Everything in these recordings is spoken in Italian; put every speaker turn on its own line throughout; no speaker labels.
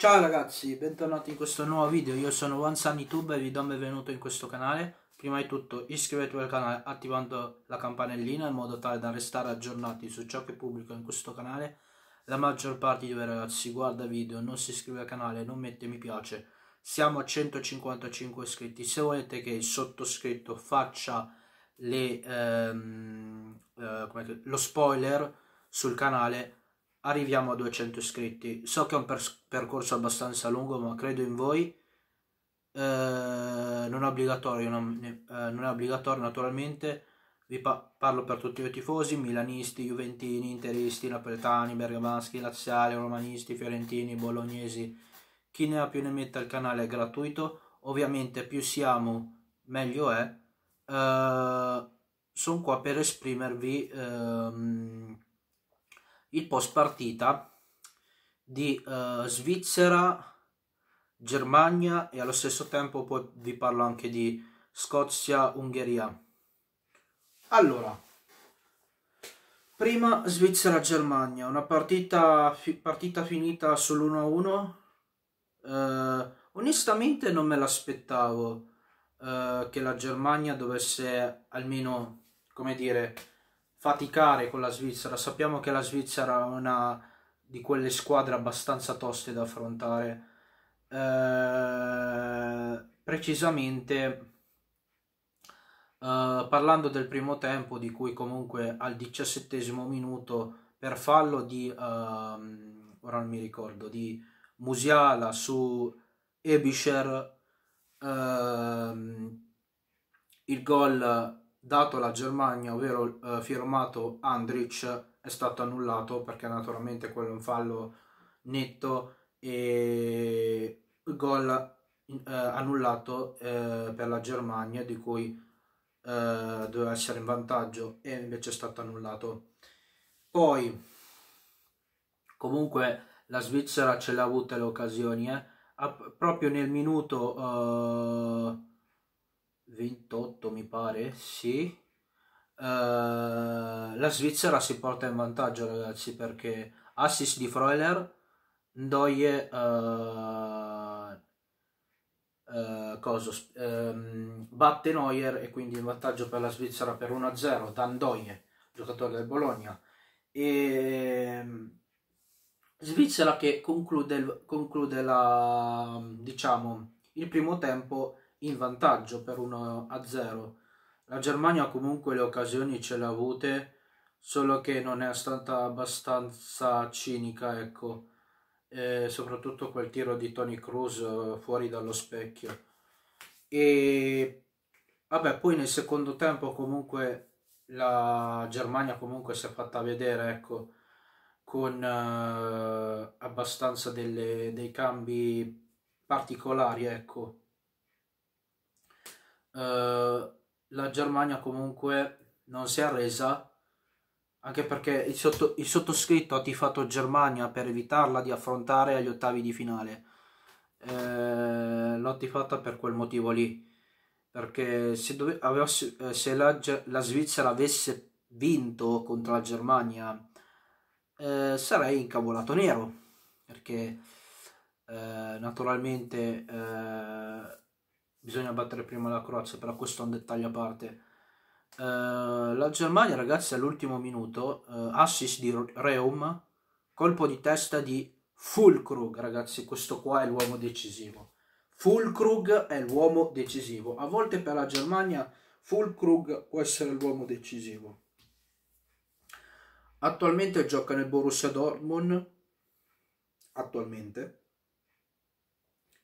Ciao ragazzi, bentornati in questo nuovo video, io sono OneSunYouTube e vi do il benvenuto in questo canale. Prima di tutto iscrivetevi al canale attivando la campanellina in modo tale da restare aggiornati su ciò che pubblico in questo canale. La maggior parte di voi ragazzi guarda video, non si iscrive al canale, non mette mi piace. Siamo a 155 iscritti, se volete che il sottoscritto faccia le, ehm, eh, lo spoiler sul canale arriviamo a 200 iscritti. So che è un per- percorso abbastanza lungo, ma credo in voi. Eh, non è obbligatorio, non, eh, non è obbligatorio naturalmente. Vi pa- parlo per tutti i tifosi, milanisti, juventini, interisti, napoletani, bergamaschi, laziali, romanisti, fiorentini, bolognesi. Chi ne ha più ne metta il canale è gratuito. Ovviamente più siamo, meglio è. Eh, sono qua per esprimervi ehm, il post partita di eh, Svizzera, Germania e allo stesso tempo poi vi parlo anche di Scozia, Ungheria. Allora, prima Svizzera-Germania, una partita, fi- partita finita sull'1-1. Eh, onestamente non me l'aspettavo eh, che la Germania dovesse almeno, come dire, faticare con la Svizzera. Sappiamo che la Svizzera è una di quelle squadre abbastanza toste da affrontare. Eh, precisamente eh, parlando del primo tempo, di cui comunque al diciassettesimo minuto per fallo di eh, ora non mi ricordo di Musiala su Ebischer ehm, il gol dato la Germania, ovvero eh, firmato Andrich, è stato annullato perché naturalmente quello è un fallo netto e gol eh, annullato eh, per la Germania di cui eh, doveva essere in vantaggio e invece è stato annullato. Poi comunque la Svizzera ce l'ha avuta le occasioni, eh. proprio nel minuto eh, 28 mi pare, sì. Uh, la Svizzera si porta in vantaggio ragazzi perché assist di Freuler, Ndoye, uh, eh, uh, eh, coso, um, ehm, batte Neuer e quindi il vantaggio per la Svizzera per 1-0, da Dandoye, giocatore del Bologna. E... Ehm, Svizzera che conclude, conclude la, diciamo, il primo tempo in vantaggio per 1-0. La Germania comunque le occasioni ce le ha avute, solo che non è stata abbastanza cinica, ecco. E soprattutto quel tiro di Tony Cruz eh, fuori dallo specchio. E vabbè, poi nel secondo tempo comunque la Germania comunque si è fatta vedere, ecco, con eh, abbastanza delle, dei cambi particolari, ecco eh, la Germania comunque non si è arresa, anche perché il, sotto, il, sottoscritto ha tifato Germania per evitarla di affrontare agli ottavi di finale. Eh, l'ho tifata per quel motivo lì, perché se, dove, avessi, eh, se la, la, Svizzera avesse vinto contro la Germania eh, sarei incavolato nero, perché eh, naturalmente bisogna battere prima la Croazia, però questo è un dettaglio a parte. Uh, la Germania, ragazzi, all'ultimo minuto, uh, assist di Reum, colpo di testa di Fulkrug, ragazzi, questo qua è l'uomo decisivo. Fulkrug è l'uomo decisivo. A volte per la Germania Fulkrug può essere l'uomo decisivo. Attualmente gioca nel Borussia Dortmund, attualmente,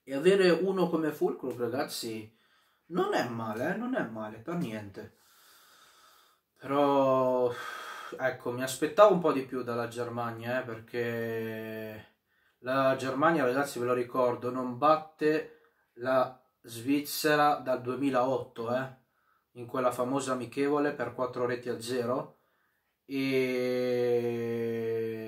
e avere uno come fulcro, ragazzi, non è male, eh? non è male per niente. Però, ecco, mi aspettavo un po' di più dalla Germania, eh, perché la Germania, ragazzi, ve lo ricordo, non batte la Svizzera dal 2008, eh, in quella famosa amichevole per quattro reti a zero. E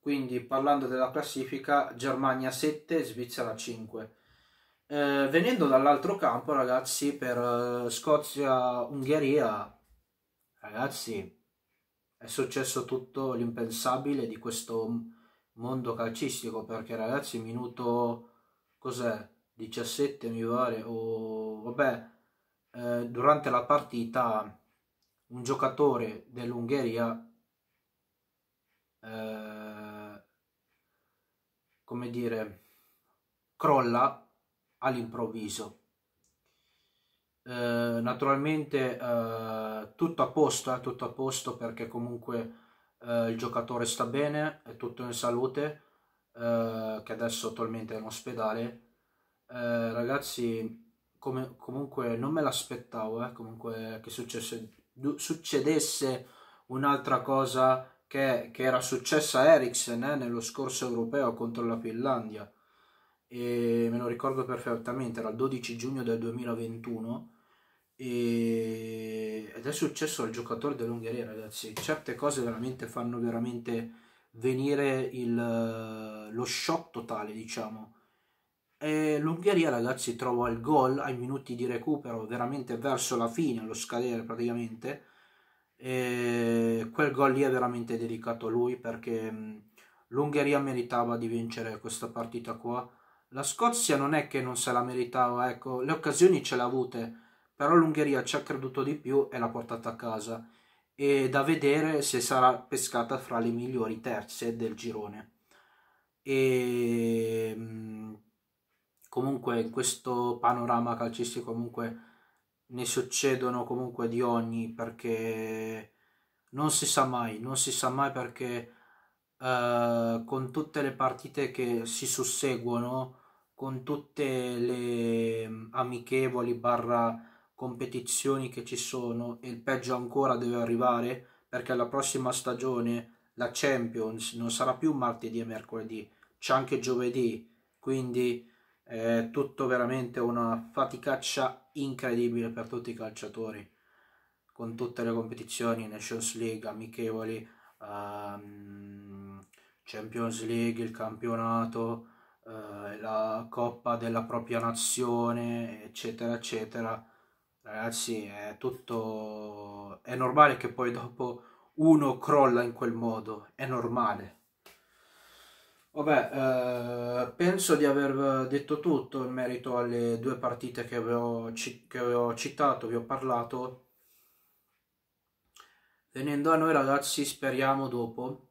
quindi parlando della classifica, Germania 7, Svizzera 5. Eh, venendo dall'altro campo, ragazzi, per eh, Scozia-Ungheria, ragazzi, è successo tutto l'impensabile di questo mondo calcistico perché ragazzi minuto cos'è 17 mi pare o vabbè eh, durante la partita un giocatore dell'Ungheria eh, come dire, crolla all'improvviso. Eh, naturalmente eh, tutto a posto, eh, tutto a posto perché comunque eh, il giocatore sta bene, è tutto in salute, eh, che adesso attualmente è in ospedale. Eh, ragazzi, come, comunque non me l'aspettavo, comunque che successe, succedesse un'altra cosa che, che era successa a Ericsson eh, nello scorso europeo contro la Finlandia, e me lo ricordo perfettamente, era il 12 giugno del 2021, e... ed è successo al giocatore dell'Ungheria, ragazzi. Certe cose veramente fanno veramente venire il, lo shock totale, diciamo. E L'Ungheria, ragazzi, trova il gol ai minuti di recupero, veramente verso la fine, allo scadere praticamente e quel gol lì è veramente dedicato a lui perché mm, l'Ungheria meritava di vincere questa partita qua. La Scozia non è che non se la meritava, ecco, le occasioni ce l'ha avute, però l'Ungheria ci ha creduto di più e l'ha portata a casa. E da vedere se sarà pescata fra le migliori terze del girone. E mm, comunque in questo panorama calcistico comunque ne succedono comunque di ogni perché non si sa mai, non si sa mai perché eh, con tutte le partite che si susseguono, con tutte le mm, amichevoli barra competizioni che ci sono e il peggio ancora deve arrivare perché la prossima stagione la Champions non sarà più martedì e mercoledì, c'è anche giovedì, quindi è tutto veramente una faticaccia incredibile per tutti i calciatori, con tutte le competizioni, Nations League, amichevoli, um, Champions League, il campionato, uh, la coppa della propria nazione, eccetera, eccetera. Ragazzi, è tutto... è normale che poi dopo uno crolla in quel modo, è normale. Vabbè, eh, penso di aver eh, detto tutto in merito alle due partite che avevo, che avevo citato, vi ho parlato. Venendo a noi ragazzi, speriamo dopo,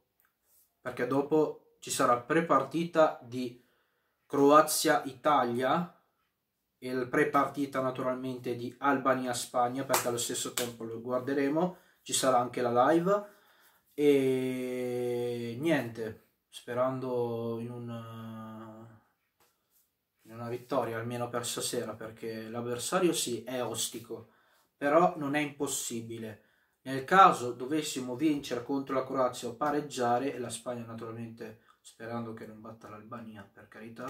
perché dopo ci sarà prepartita di Croazia-Italia e il prepartita naturalmente di Albania-Spagna, perché allo stesso tempo lo guarderemo, ci sarà anche la live e niente sperando in una, eh, in una vittoria almeno per stasera, perché l'avversario sì è ostico, però non è impossibile. Nel caso dovessimo vincere contro la Croazia o pareggiare, e la Spagna naturalmente sperando che non batta l'Albania, per carità,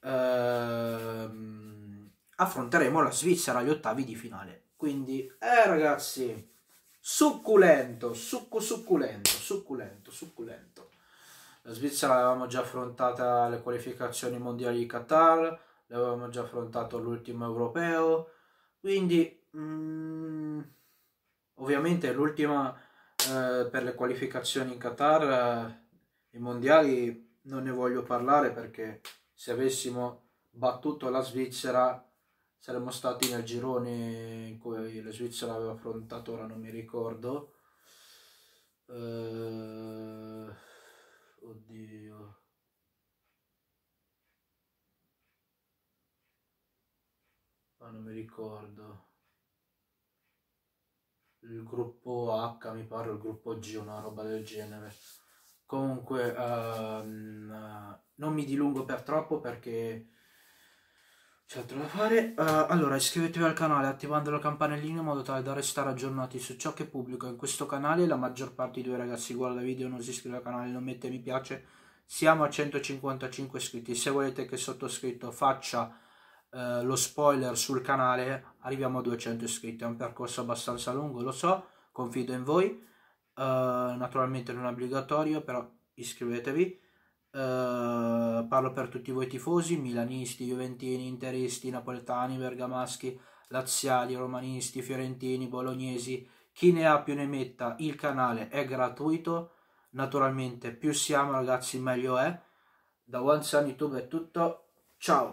ehm, affronteremo la Svizzera agli ottavi di finale. Quindi, eh ragazzi, succulento, succo, succulento, succulento, succulento. La Svizzera l'avevamo già affrontata alle qualificazioni mondiali di Qatar, l'avevamo già affrontato all'ultimo europeo, quindi mm, ovviamente l'ultima eh, per le qualificazioni in Qatar, eh, i mondiali non ne voglio parlare perché se avessimo battuto la Svizzera saremmo stati nel girone in cui la Svizzera aveva affrontato, ora non mi ricordo. Eh, Oddio. Ma ah, non mi ricordo. Il gruppo H, mi pare, il gruppo G, una roba del genere. Comunque, uh, non mi dilungo per troppo perché c'è altro da fare. Uh, allora, iscrivetevi al canale attivando la campanellina in modo tale da restare aggiornati su ciò che pubblico in questo canale. La maggior parte di voi ragazzi guarda video, non si iscrive al canale, non mette mi piace. Siamo a 155 iscritti. Se volete che sottoscritto faccia uh, lo spoiler sul canale, arriviamo a 200 iscritti. È un percorso abbastanza lungo, lo so, confido in voi. Uh, naturalmente non è obbligatorio, però iscrivetevi. Uh, parlo per tutti voi tifosi, milanisti, juventini, interisti, napoletani, bergamaschi, laziali, romanisti, fiorentini, bolognesi, chi ne ha più ne metta, il canale è gratuito, naturalmente più siamo ragazzi meglio è. Da One Sun YouTube è tutto, ciao!